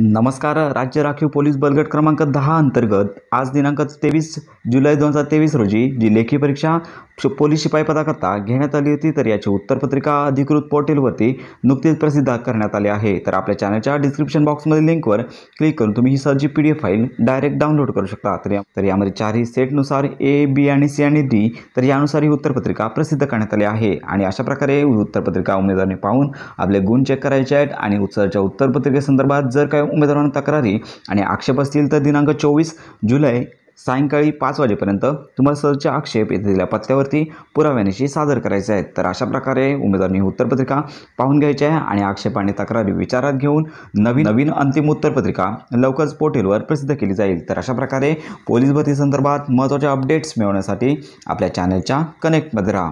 नमस्कार राज्य राखीव पोलीस बलगट क्रमांक दहा अंतर्गत आज दिनांक तेवीस जुलै दोन हजार तेवीस रोजी जी लेखी परीक्षा पोलीस शिपाई पदाकरता घेण्यात आली होती तर याची उत्तरपत्रिका अधिकृत पोर्टलवरती नुकतीच प्रसिद्ध करण्यात आली आहे तर आपल्या चॅनलच्या डिस्क्रिप्शन बॉक्समध्ये लिंकवर क्लिक करून तुम्ही ही सर्जी P D F file direct download करू शकता तर यामध्ये चारही सेटनुसार ए बी आणि सी आणि डी तर यानुसार ही उत्तरपत्रिका प्रसिद्ध करण्यात आली आहे आणि अशा प्रकारे उत्तरपत्रिका उमेदवारांनी पाहून आपले गुण चेक करायचे आहेत आणि उत्सवाच्या उत्तरपत्रिकेसंदर्भात जर काही उमेदवारांना तक्रारी आणि आक्षेप असतील तर दिनांक चोवीस जुलै सायंकाळी पाच वाजेपर्यंत तुम्हाला सदरचे आक्षेप येथे दिल्या पत्त्यावरती पुराव्यानिशी सादर करायचे आहेत तर अशा प्रकारे उमेदवारांनी उत्तरपत्रिका पाहून घ्यायची आहे आणि आक्षेप आणि तक्रारी विचारात घेऊन नवीन नवीन अंतिम उत्तरपत्रिका लवकरच पोर्टलवर प्रसिद्ध केली जाईल तर अशा प्रकारे पोलीस भरती संदर्भात महत्त्वाच्या अपडेट्स मिळवण्यासाठी आपल्या चॅनलच्या कनेक्टमध्ये राहा